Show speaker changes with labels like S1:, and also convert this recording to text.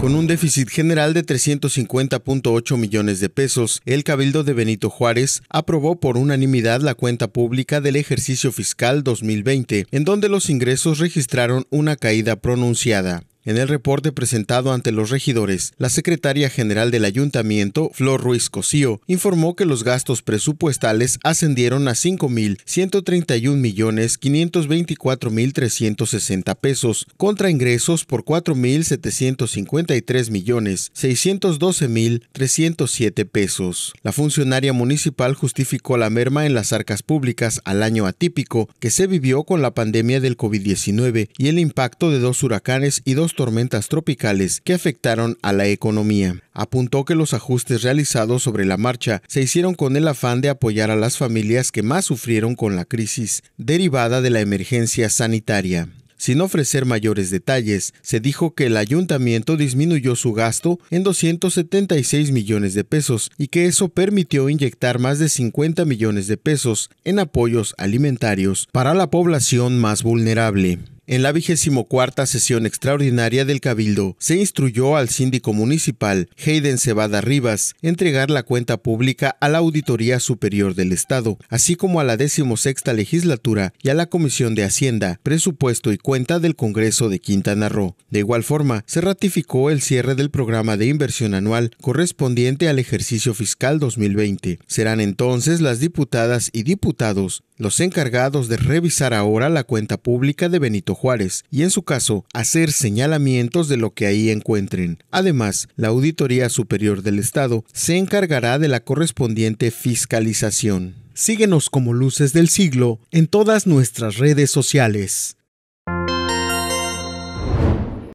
S1: Con un déficit general de 350.8 millones de pesos, el Cabildo de Benito Juárez aprobó por unanimidad la cuenta pública del ejercicio fiscal 2020, en donde los ingresos registraron una caída pronunciada. En el reporte presentado ante los regidores, la secretaria general del ayuntamiento, Flor Ruiz Cocío, informó que los gastos presupuestales ascendieron a 5.131.524.360 pesos, contra ingresos por 4.753.612.307 pesos. La funcionaria municipal justificó la merma en las arcas públicas al año atípico que se vivió con la pandemia del COVID-19 y el impacto de dos huracanes y dos tormentas tropicales que afectaron a la economía. Apuntó que los ajustes realizados sobre la marcha se hicieron con el afán de apoyar a las familias que más sufrieron con la crisis derivada de la emergencia sanitaria. Sin ofrecer mayores detalles, se dijo que el ayuntamiento disminuyó su gasto en 276 millones de pesos y que eso permitió inyectar más de 50 millones de pesos en apoyos alimentarios para la población más vulnerable. En la vigésimo sesión extraordinaria del Cabildo, se instruyó al síndico municipal, Hayden Cebada Rivas, entregar la cuenta pública a la Auditoría Superior del Estado, así como a la decimosexta legislatura y a la Comisión de Hacienda, Presupuesto y Cuenta del Congreso de Quintana Roo. De igual forma, se ratificó el cierre del programa de inversión anual correspondiente al ejercicio fiscal 2020. Serán entonces las diputadas y diputados los encargados de revisar ahora la cuenta pública de Benito Juárez y en su caso hacer señalamientos de lo que ahí encuentren. Además, la Auditoría Superior del Estado se encargará de la correspondiente fiscalización. Síguenos como Luces del Siglo en todas nuestras redes sociales.